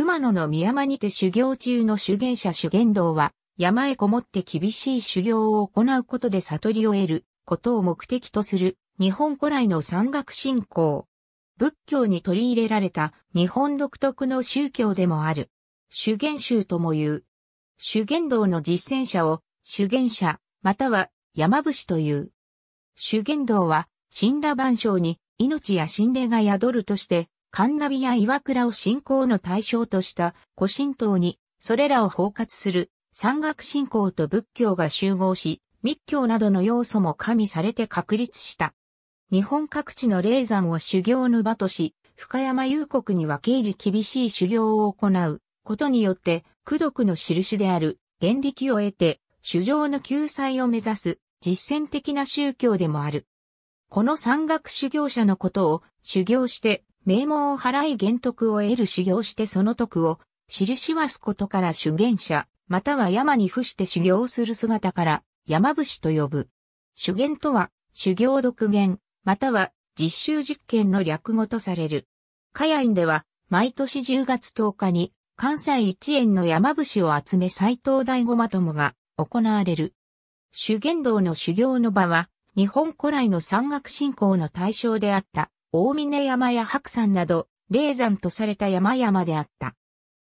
熊野の宮間にて修行中の修験者修験道は、山へこもって厳しい修行を行うことで悟りを得ることを目的とする日本古来の山岳信仰。仏教に取り入れられた日本独特の宗教でもある。修験宗とも言う。修験道の実践者を修験者、または山伏という。修験道は、神羅万象に命や心霊が宿るとして、カンナビや岩倉を信仰の対象とした古神道に、それらを包括する山岳信仰と仏教が集合し、密教などの要素も加味されて確立した。日本各地の霊山を修行の場とし、深山幽谷に分け入り厳しい修行を行うことによって、苦毒の印である原力を得て、主上の救済を目指す実践的な宗教でもある。この山岳修行者のことを修行して名門を払い玄徳を得る修行してその徳を、印はすことから修験者、または山に伏して修行する姿から、山伏と呼ぶ。修験とは、修行独言、または実習実験の略語とされる。カヤインでは、毎年10月10日に、関西一円の山伏を集め斎藤大五まともが行われる。修験道の修行の場は、日本古来の山岳信仰の対象であった大峰山や白山など、霊山とされた山々であった。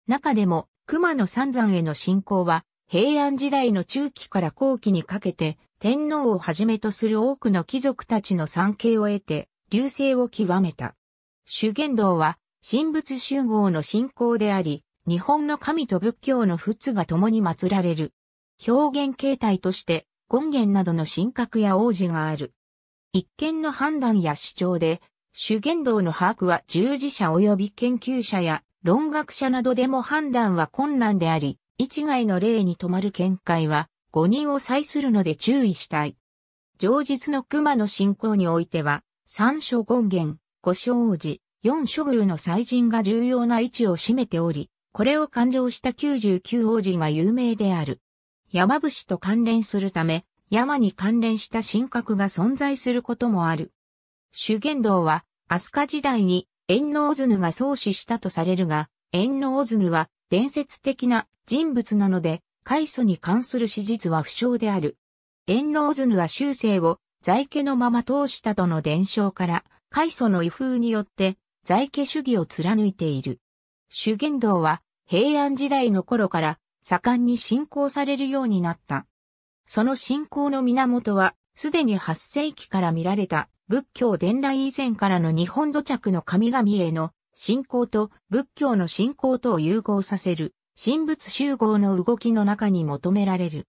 中でも、熊野三山への信仰は、平安時代の中期から後期にかけて、天皇をはじめとする多くの貴族たちの参詣を得て、流星を極めた。修験道は、神仏集合の信仰であり、日本の神と仏教の仏が共に祀られる。表現形態として、権限などの神格や王子がある。一見の判断や主張で、主言動の把握は従事者及び研究者や論学者などでも判断は困難であり、一概の例に止まる見解は、誤認を際するので注意したい。上述の熊の信仰においては、三所権現、五所王子、四所宮の祭神が重要な位置を占めており、これを勘定した99王子が有名である。山伏と関連するため、山に関連した神格が存在することもある。修験道は、飛鳥時代にオズ図が創始したとされるが、オズ図は伝説的な人物なので、開祖に関する史実は不詳である。オズ図は修正を在家のまま通したとの伝承から、開祖の威風によって在家主義を貫いている。修験道は平安時代の頃から盛んに信仰されるようになった。その信仰の源は、すでに8世紀から見られた仏教伝来以前からの日本土着の神々への信仰と仏教の信仰とを融合させる神仏集合の動きの中に求められる。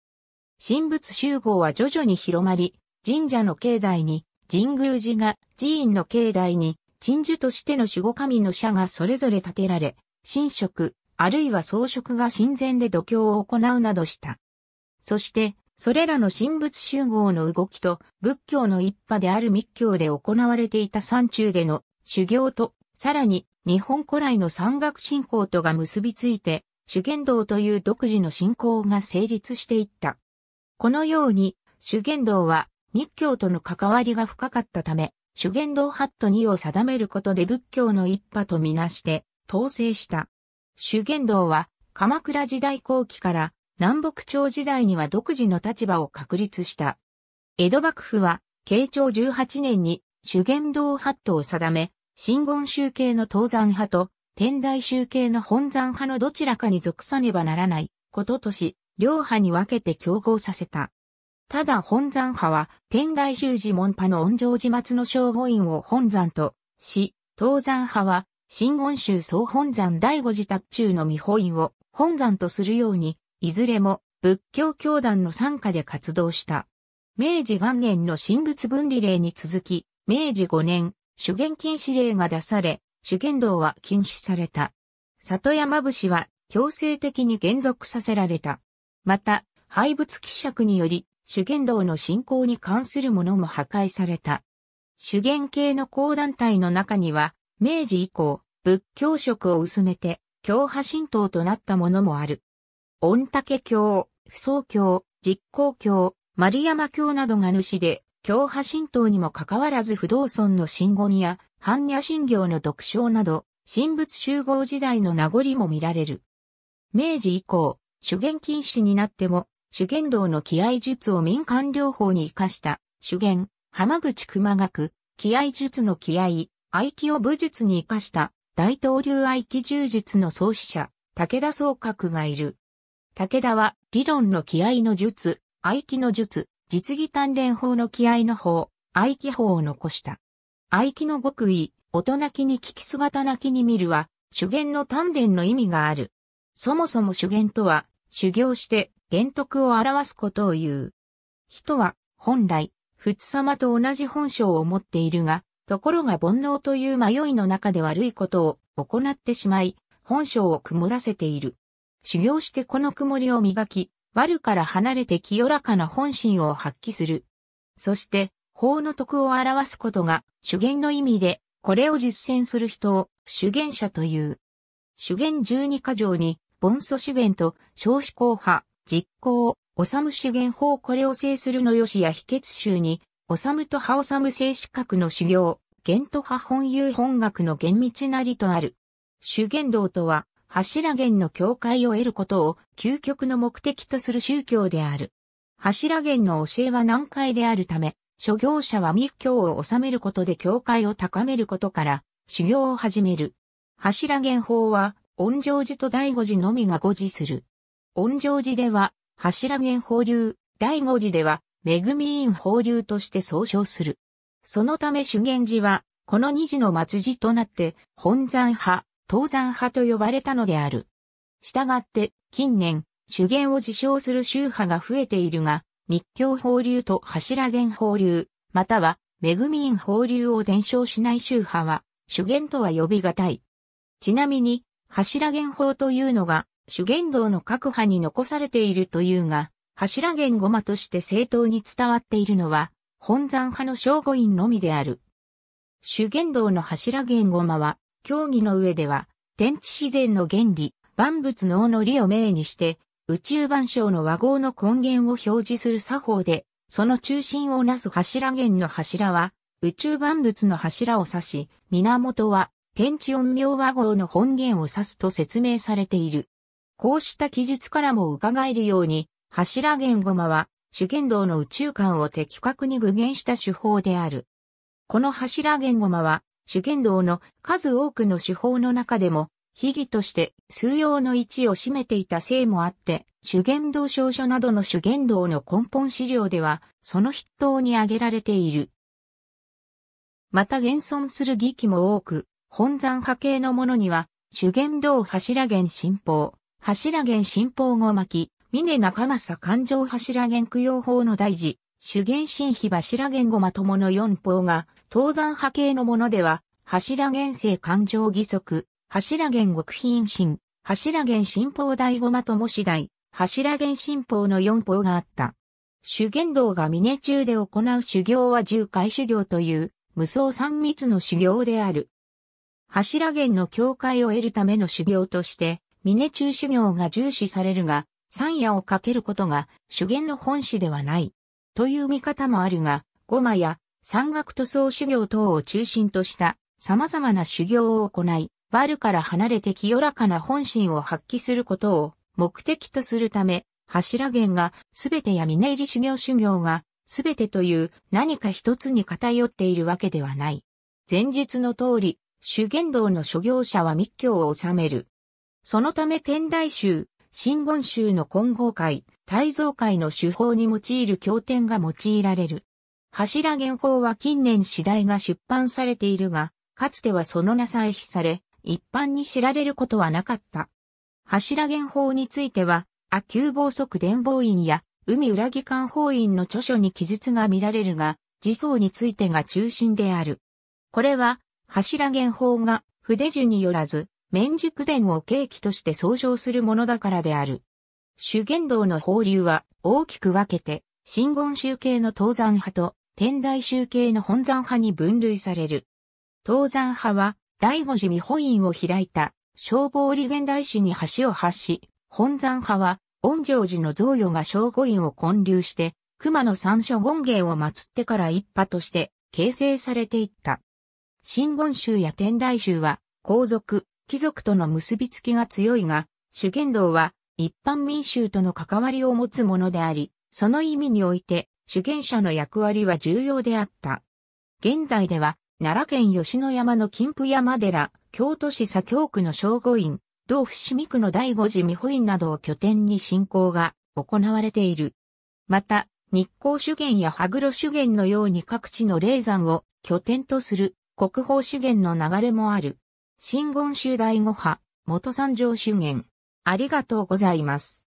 神仏集合は徐々に広まり、神社の境内に神宮寺が寺院の境内に鎮守としての守護神の社がそれぞれ建てられ、神職、あるいは装飾が神前で度胸を行うなどした。そして、それらの神仏集合の動きと仏教の一派である密教で行われていた山中での修行と、さらに日本古来の山岳信仰とが結びついて、修験道という独自の信仰が成立していった。このように、修験道は密教との関わりが深かったため、修験道ハット2を定めることで仏教の一派とみなして、統制した。修験道は鎌倉時代後期から南北朝時代には独自の立場を確立した。江戸幕府は、慶長18年に修験道八都を定め、新言宗系の東山派と天台宗系の本山派のどちらかに属さねばならないこととし、両派に分けて競合させた。ただ本山派は天台宗寺門派の恩城寺松の正護院を本山とし、東山派は新言宗総本山第五寺達中の未法院を本山とするようにいずれも仏教教団の傘下で活動した。明治元年の神仏分離令に続き、明治5年、主言禁止令が出され、主言道は禁止された。里山節は強制的に減属させられた。また、廃仏希釈により、主言道の信仰に関するものも破壊された。主言系の高団体の中には、明治以降、仏教色を薄めて、教派神道となったものもある。御嶽教、不相教、実行教、丸山教などが主で、教派神道にもかかわらず不動尊の神言や、般若心経の読唱など、神仏集合時代の名残も見られる。明治以降、主言禁止になっても、主言道の気合術を民間療法に活かした、主言、浜口熊学、気合術の気合、合気を武術に活かした、大東流合気柔術の創始者、武田総覚がいる。武田は理論の気合の術、合気の術、実技鍛錬法の気合の法、合気法を残した。合気の極意、大人気に聞き姿なきに見るは、主言の鍛錬の意味がある。そもそも主言とは、修行して原徳を表すことを言う。人は、本来、仏様と同じ本性を持っているが、ところが煩悩という迷いの中で悪いことを行ってしまい、本性を曇らせている。修行してこの曇りを磨き、悪から離れて清らかな本心を発揮する。そして、法の徳を表すことが、主言の意味で、これを実践する人を、主言者という。主言十二箇条に、凡祖主言と、少子公派、実行、治む主言法これを制するのよしや秘訣集に、治むと派治む正資格の修行、玄と派本有本学の厳密なりとある。主言道とは、柱源の教会を得ることを究極の目的とする宗教である。柱源の教えは難解であるため、諸行者は密教を治めることで教会を高めることから、修行を始める。柱源法は、恩城寺と第五寺のみが護持する。恩城寺では、柱源法流、第五寺では、恵み院法流として総称する。そのため修験寺は、この二寺の末寺となって、本山派、東山派と呼ばれたのである。したがって、近年、主言を自称する宗派が増えているが、密教法流と柱言法流、または、恵み院法流を伝承しない宗派は、主言とは呼びがたい。ちなみに、柱言法というのが、主言道の各派に残されているというが、柱言語魔として正当に伝わっているのは、本山派の正午院のみである。主言道の柱言語魔は、教義の上では、天地自然の原理、万物のの理を命にして、宇宙万象の和合の根源を表示する作法で、その中心をなす柱源の柱は、宇宙万物の柱を指し、源は天地音明和合の本源を指すと説明されている。こうした記述からも伺えるように、柱源ゴマは、主言道の宇宙観を的確に具現した手法である。この柱源ゴマは、主言道の数多くの手法の中でも、秘技として数用の位置を占めていたせいもあって、主言道証書などの主言道の根本資料では、その筆頭に挙げられている。また現存する儀器も多く、本山派系のものには、主言道柱源新法、柱源新法後巻、峰中正勘定柱源供養法の大事、主言神秘柱源後まともの四法が登山波形のものでは、柱原生環状義足、柱原極品心、柱原新法第五まと次第、柱原新法の四法があった。修験道が峰中で行う修行は十回修行という、無双三密の修行である。柱原の境界を得るための修行として、峰中修行が重視されるが、三夜をかけることが修験の本旨ではない。という見方もあるが、ゴマや山岳塗装修行等を中心とした様々な修行を行い、バルから離れて清らかな本心を発揮することを目的とするため、柱源がすべてや峰入り修行修行がすべてという何か一つに偏っているわけではない。前述の通り、修験道の諸行者は密教を治める。そのため天台宗、真言宗の混合会、大蔵会の手法に用いる経典が用いられる。柱原法は近年次第が出版されているが、かつてはその名さえ非され、一般に知られることはなかった。柱原法については、阿久暴則伝法院や海裏木官法院の著書に記述が見られるが、自走についてが中心である。これは、柱原法が筆樹によらず、免熟伝を契機として創造するものだからである。主言道の法流は大きく分けて、新言宗系の東山派と天台宗系の本山派に分類される。東山派は、第五寺美本院を開いた、消防理現代史に橋を発し、本山派は、恩城寺の造与が小五院を建立して、熊野三所権芸を祀ってから一派として形成されていった。新言宗や天台宗は皇族、貴族との結びつきが強いが、主言道は一般民衆との関わりを持つものであり、その意味において主権者の役割は重要であった。現代では、奈良県吉野山の金峰山寺、京都市左京区の正五院、道伏見区の第五寺美保院などを拠点に信仰が行われている。また、日光主源や羽黒主源のように各地の霊山を拠点とする国宝主源の流れもある。新言宗第五派、元三条主源。ありがとうございます。